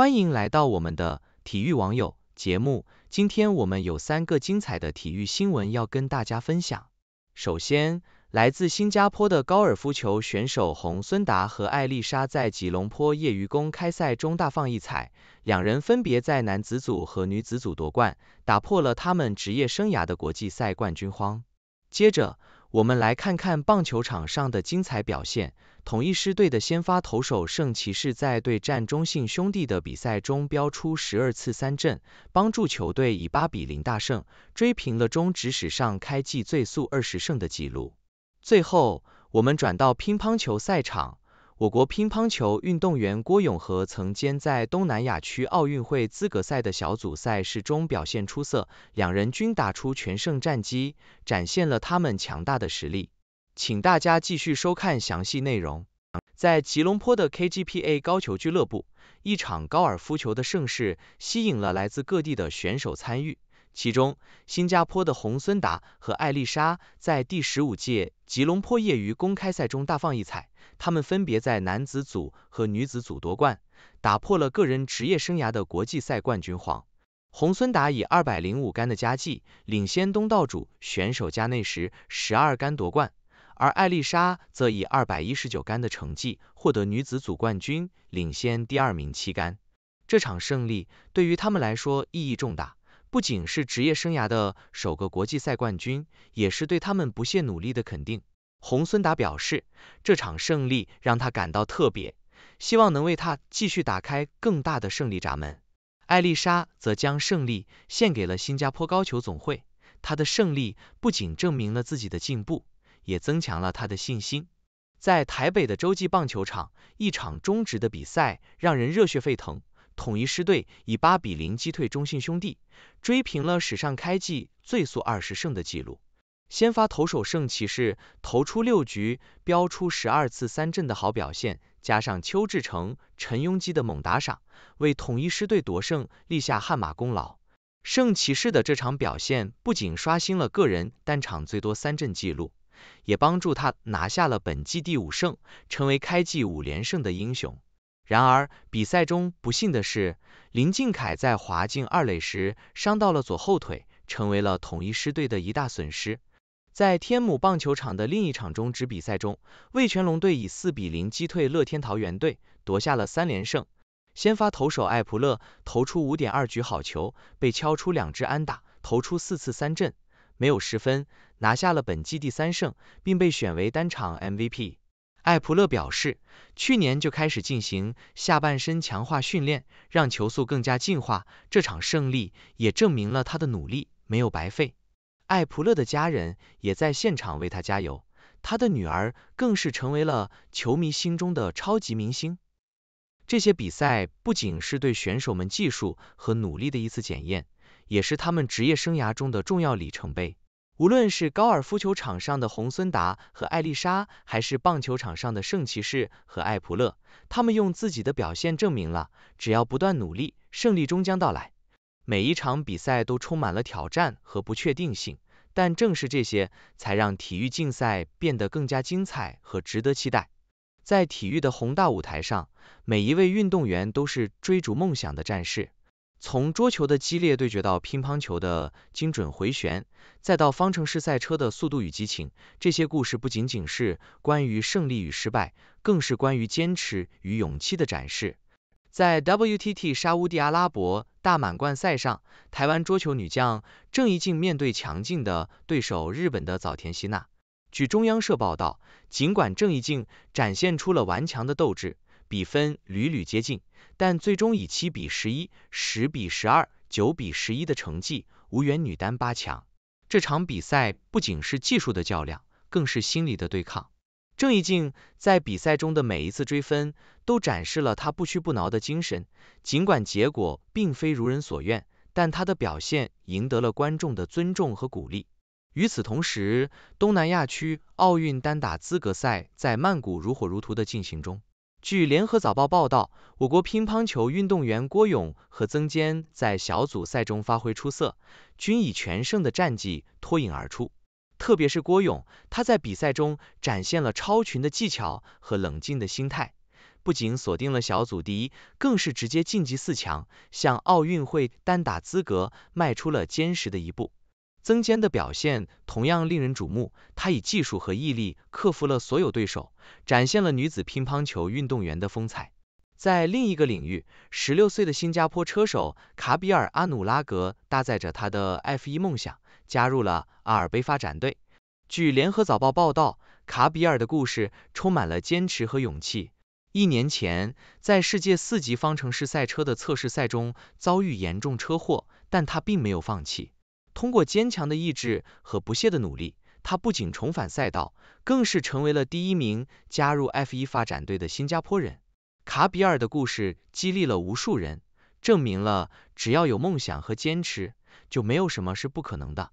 欢迎来到我们的体育网友节目。今天我们有三个精彩的体育新闻要跟大家分享。首先，来自新加坡的高尔夫球选手洪孙达和艾丽莎在吉隆坡业余公开赛中大放异彩，两人分别在男子组和女子组夺冠，打破了他们职业生涯的国际赛冠军荒。接着，我们来看看棒球场上的精彩表现。统一狮队的先发投手圣骑士在对战中信兄弟的比赛中飙出十二次三振，帮助球队以八比零大胜，追平了中职史上开季最速二十胜的纪录。最后，我们转到乒乓球赛场。我国乒乓球运动员郭永和曾经在东南亚区奥运会资格赛的小组赛事中表现出色，两人均打出全胜战绩，展现了他们强大的实力。请大家继续收看详细内容。在吉隆坡的 KGP A 高球俱乐部，一场高尔夫球的盛世吸引了来自各地的选手参与。其中，新加坡的洪孙达和艾丽莎在第十五届吉隆坡业余公开赛中大放异彩，他们分别在男子组和女子组夺冠，打破了个人职业生涯的国际赛冠军荒。洪孙达以二百零五杆的佳绩领先东道主选手加内什十二杆夺冠，而艾丽莎则以二百一十九杆的成绩获得女子组冠军，领先第二名七杆。这场胜利对于他们来说意义重大。不仅是职业生涯的首个国际赛冠军，也是对他们不懈努力的肯定。洪孙达表示，这场胜利让他感到特别，希望能为他继续打开更大的胜利闸门。艾丽莎则将胜利献给了新加坡高球总会。她的胜利不仅证明了自己的进步，也增强了她的信心。在台北的洲际棒球场，一场中职的比赛让人热血沸腾。统一狮队以八比零击退中信兄弟，追平了史上开季最速二十胜的纪录。先发投手圣骑士投出六局，飙出十二次三振的好表现，加上邱志成、陈庸基的猛打赏，为统一狮队夺胜立下汗马功劳。圣骑士的这场表现不仅刷新了个人单场最多三振纪录，也帮助他拿下了本季第五胜，成为开季五连胜的英雄。然而比赛中，不幸的是，林敬凯在滑进二垒时伤到了左后腿，成为了统一狮队的一大损失。在天母棒球场的另一场中职比赛中，味全龙队以四比零击退乐天桃园队，夺下了三连胜。先发投手艾普勒投出五点二局好球，被敲出两支安打，投出四次三振，没有失分，拿下了本季第三胜，并被选为单场 MVP。艾普勒表示，去年就开始进行下半身强化训练，让球速更加进化。这场胜利也证明了他的努力没有白费。艾普勒的家人也在现场为他加油，他的女儿更是成为了球迷心中的超级明星。这些比赛不仅是对选手们技术和努力的一次检验，也是他们职业生涯中的重要里程碑。无论是高尔夫球场上的洪孙达和艾丽莎，还是棒球场上的圣骑士和艾普勒，他们用自己的表现证明了，只要不断努力，胜利终将到来。每一场比赛都充满了挑战和不确定性，但正是这些，才让体育竞赛变得更加精彩和值得期待。在体育的宏大舞台上，每一位运动员都是追逐梦想的战士。从桌球的激烈对决到乒乓球的精准回旋，再到方程式赛车的速度与激情，这些故事不仅仅是关于胜利与失败，更是关于坚持与勇气的展示。在 WTT 沙乌地阿拉伯大满贯赛上，台湾桌球女将郑怡静面对强劲的对手日本的早田希娜。据中央社报道，尽管郑怡静展现出了顽强的斗志。比分屡屡接近，但最终以七比十一、十比十二、九比十一的成绩无缘女单八强。这场比赛不仅是技术的较量，更是心理的对抗。郑怡静在比赛中的每一次追分，都展示了她不屈不挠的精神。尽管结果并非如人所愿，但她的表现赢得了观众的尊重和鼓励。与此同时，东南亚区奥运单打资格赛在曼谷如火如荼的进行中。据《联合早报》报道，我国乒乓球运动员郭勇和曾坚在小组赛中发挥出色，均以全胜的战绩脱颖而出。特别是郭勇，他在比赛中展现了超群的技巧和冷静的心态，不仅锁定了小组第一，更是直接晋级四强，向奥运会单打资格迈出了坚实的一步。曾坚的表现同样令人瞩目，他以技术和毅力克服了所有对手，展现了女子乒乓球运动员的风采。在另一个领域，十六岁的新加坡车手卡比尔·阿努拉格搭载着他的 F 一梦想加入了阿尔卑发展队。据《联合早报》报道，卡比尔的故事充满了坚持和勇气。一年前，在世界四级方程式赛车的测试赛中遭遇严重车祸，但他并没有放弃。通过坚强的意志和不懈的努力，他不仅重返赛道，更是成为了第一名加入 F 一发展队的新加坡人。卡比尔的故事激励了无数人，证明了只要有梦想和坚持，就没有什么是不可能的。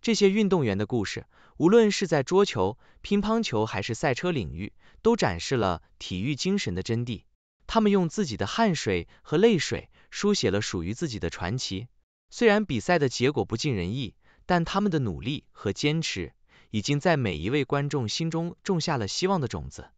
这些运动员的故事，无论是在桌球、乒乓球还是赛车领域，都展示了体育精神的真谛。他们用自己的汗水和泪水，书写了属于自己的传奇。虽然比赛的结果不尽人意，但他们的努力和坚持已经在每一位观众心中种下了希望的种子。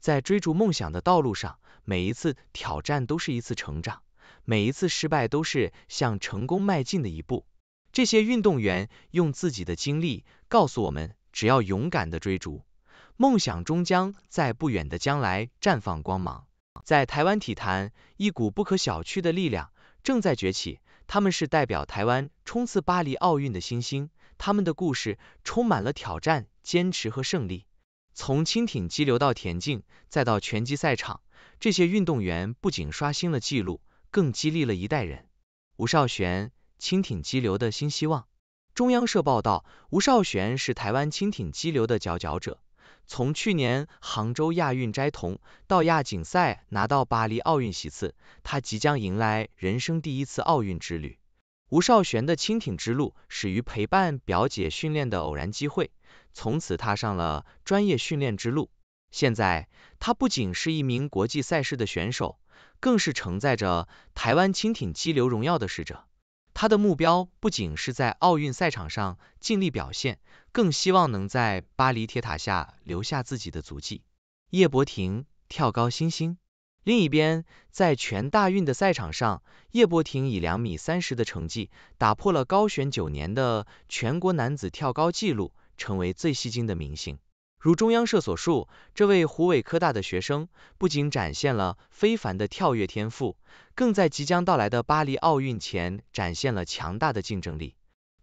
在追逐梦想的道路上，每一次挑战都是一次成长，每一次失败都是向成功迈进的一步。这些运动员用自己的经历告诉我们，只要勇敢的追逐，梦想终将在不远的将来绽放光芒。在台湾体坛，一股不可小觑的力量正在崛起。他们是代表台湾冲刺巴黎奥运的新星，他们的故事充满了挑战、坚持和胜利。从蜻蜓激流到田径，再到拳击赛场，这些运动员不仅刷新了纪录，更激励了一代人。吴少璇，蜻蜓激流的新希望。中央社报道，吴少璇是台湾蜻蜓激流的佼佼者。从去年杭州亚运摘铜到亚锦赛拿到巴黎奥运席次，他即将迎来人生第一次奥运之旅。吴少璇的轻艇之路始于陪伴表姐训练的偶然机会，从此踏上了专业训练之路。现在，他不仅是一名国际赛事的选手，更是承载着台湾轻艇激流荣耀的使者。他的目标不仅是在奥运赛场上尽力表现，更希望能在巴黎铁塔下留下自己的足迹。叶伯廷跳高新星。另一边，在全大运的赛场上，叶伯廷以两米三十的成绩打破了高悬九年的全国男子跳高纪录，成为最吸睛的明星。如中央社所述，这位湖北科大的学生不仅展现了非凡的跳跃天赋，更在即将到来的巴黎奥运前展现了强大的竞争力。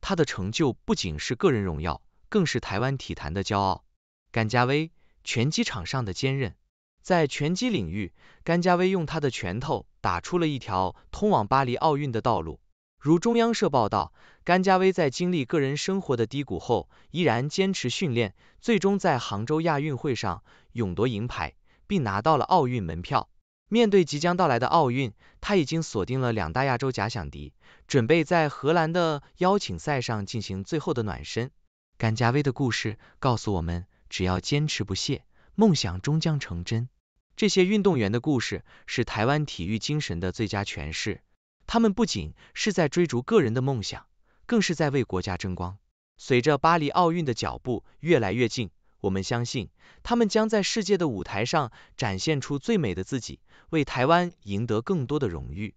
他的成就不仅是个人荣耀，更是台湾体坛的骄傲。甘家威，拳击场上的坚韧。在拳击领域，甘家威用他的拳头打出了一条通往巴黎奥运的道路。如中央社报道，甘家威在经历个人生活的低谷后，依然坚持训练，最终在杭州亚运会上勇夺银牌，并拿到了奥运门票。面对即将到来的奥运，他已经锁定了两大亚洲假想敌，准备在荷兰的邀请赛上进行最后的暖身。甘家威的故事告诉我们，只要坚持不懈，梦想终将成真。这些运动员的故事是台湾体育精神的最佳诠释。他们不仅是在追逐个人的梦想，更是在为国家争光。随着巴黎奥运的脚步越来越近，我们相信他们将在世界的舞台上展现出最美的自己，为台湾赢得更多的荣誉。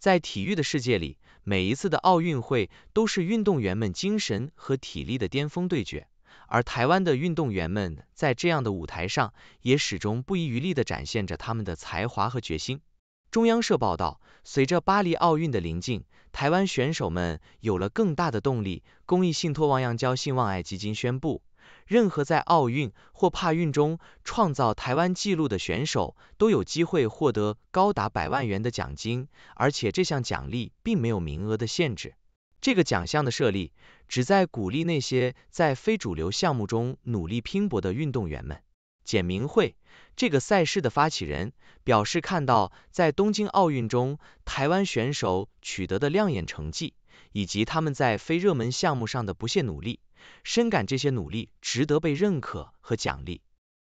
在体育的世界里，每一次的奥运会都是运动员们精神和体力的巅峰对决，而台湾的运动员们在这样的舞台上也始终不遗余力地展现着他们的才华和决心。中央社报道，随着巴黎奥运的临近，台湾选手们有了更大的动力。公益信托王扬娇信望爱基金宣布，任何在奥运或帕运中创造台湾纪录的选手，都有机会获得高达百万元的奖金，而且这项奖励并没有名额的限制。这个奖项的设立，旨在鼓励那些在非主流项目中努力拼搏的运动员们。简明慧，这个赛事的发起人表示，看到在东京奥运中台湾选手取得的亮眼成绩，以及他们在非热门项目上的不懈努力，深感这些努力值得被认可和奖励。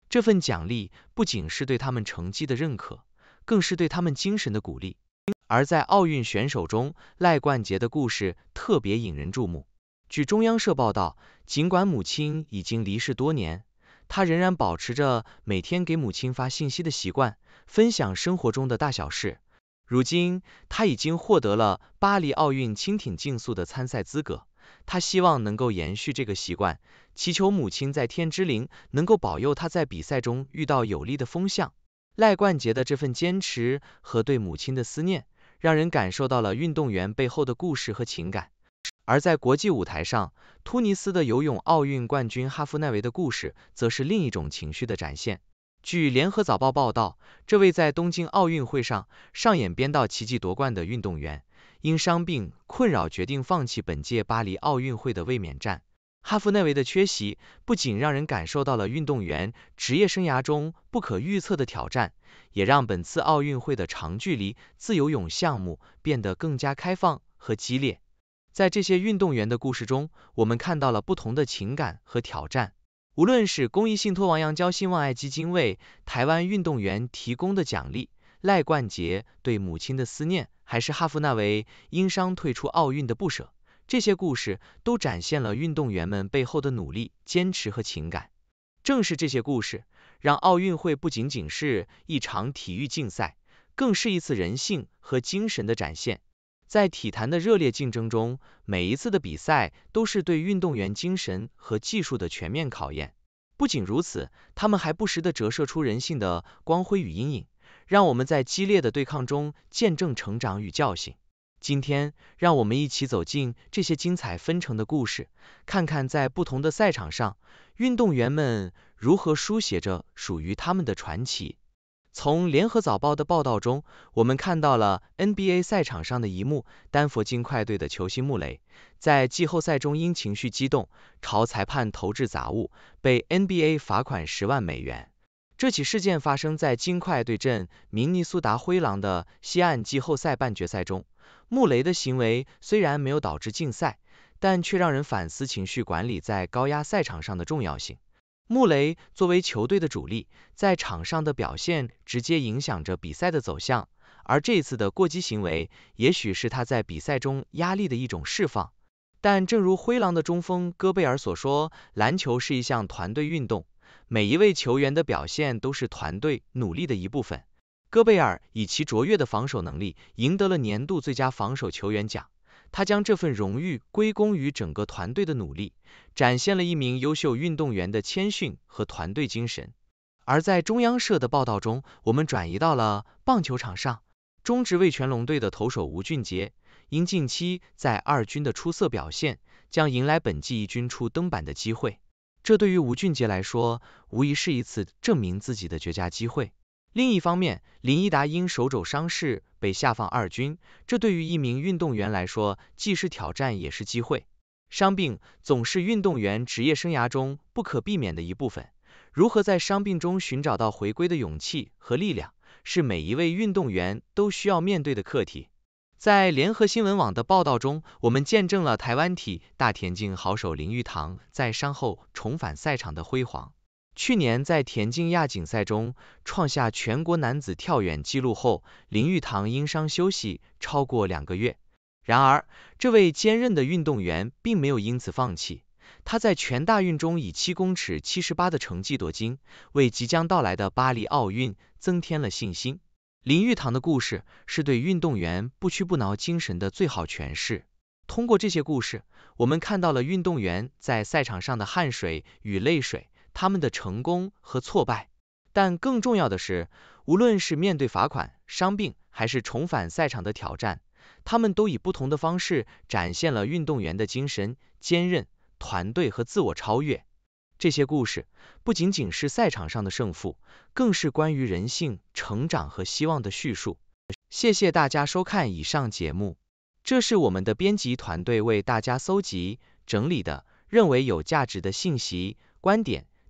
这份奖励不仅是对他们成绩的认可，更是对他们精神的鼓励。而在奥运选手中，赖冠杰的故事特别引人注目。据中央社报道，尽管母亲已经离世多年，他仍然保持着每天给母亲发信息的习惯，分享生活中的大小事。如今，他已经获得了巴黎奥运轻艇竞速的参赛资格。他希望能够延续这个习惯，祈求母亲在天之灵能够保佑他在比赛中遇到有利的风向。赖冠杰的这份坚持和对母亲的思念，让人感受到了运动员背后的故事和情感。而在国际舞台上，突尼斯的游泳奥运冠军哈夫奈维的故事，则是另一种情绪的展现。据《联合早报》报道，这位在东京奥运会上上演编道奇迹夺冠的运动员，因伤病困扰，决定放弃本届巴黎奥运会的卫冕战。哈夫内维的缺席，不仅让人感受到了运动员职业生涯中不可预测的挑战，也让本次奥运会的长距离自由泳项目变得更加开放和激烈。在这些运动员的故事中，我们看到了不同的情感和挑战。无论是公益信托王阳交希望爱基金为台湾运动员提供的奖励，赖冠杰对母亲的思念，还是哈夫纳维因伤退出奥运的不舍，这些故事都展现了运动员们背后的努力、坚持和情感。正是这些故事，让奥运会不仅仅是一场体育竞赛，更是一次人性和精神的展现。在体坛的热烈竞争中，每一次的比赛都是对运动员精神和技术的全面考验。不仅如此，他们还不时地折射出人性的光辉与阴影，让我们在激烈的对抗中见证成长与教训。今天，让我们一起走进这些精彩纷呈的故事，看看在不同的赛场上，运动员们如何书写着属于他们的传奇。从《联合早报》的报道中，我们看到了 NBA 赛场上的一幕：丹佛金块队的球星穆雷在季后赛中因情绪激动，朝裁判投掷杂物，被 NBA 罚款十万美元。这起事件发生在金块对阵明尼苏达灰狼的西岸季后赛半决赛中。穆雷的行为虽然没有导致禁赛，但却让人反思情绪管理在高压赛场上的重要性。穆雷作为球队的主力，在场上的表现直接影响着比赛的走向。而这次的过激行为，也许是他在比赛中压力的一种释放。但正如灰狼的中锋戈贝尔所说：“篮球是一项团队运动，每一位球员的表现都是团队努力的一部分。”戈贝尔以其卓越的防守能力，赢得了年度最佳防守球员奖。他将这份荣誉归功于整个团队的努力，展现了一名优秀运动员的谦逊和团队精神。而在中央社的报道中，我们转移到了棒球场上。中职味全龙队的投手吴俊杰，因近期在二军的出色表现，将迎来本季一军出登板的机会。这对于吴俊杰来说，无疑是一次证明自己的绝佳机会。另一方面，林怡达因手肘伤势被下放二军，这对于一名运动员来说既是挑战也是机会。伤病总是运动员职业生涯中不可避免的一部分，如何在伤病中寻找到回归的勇气和力量，是每一位运动员都需要面对的课题。在联合新闻网的报道中，我们见证了台湾体大田径好手林玉堂在伤后重返赛场的辉煌。去年在田径亚锦赛中创下全国男子跳远纪录后，林玉堂因伤休息超过两个月。然而，这位坚韧的运动员并没有因此放弃。他在全大运中以七公尺七十八的成绩夺金，为即将到来的巴黎奥运增添了信心。林玉堂的故事是对运动员不屈不挠精神的最好诠释。通过这些故事，我们看到了运动员在赛场上的汗水与泪水。他们的成功和挫败，但更重要的是，无论是面对罚款、伤病，还是重返赛场的挑战，他们都以不同的方式展现了运动员的精神、坚韧、团队和自我超越。这些故事不仅仅是赛场上的胜负，更是关于人性、成长和希望的叙述。谢谢大家收看以上节目，这是我们的编辑团队为大家搜集整理的，认为有价值的信息、观点。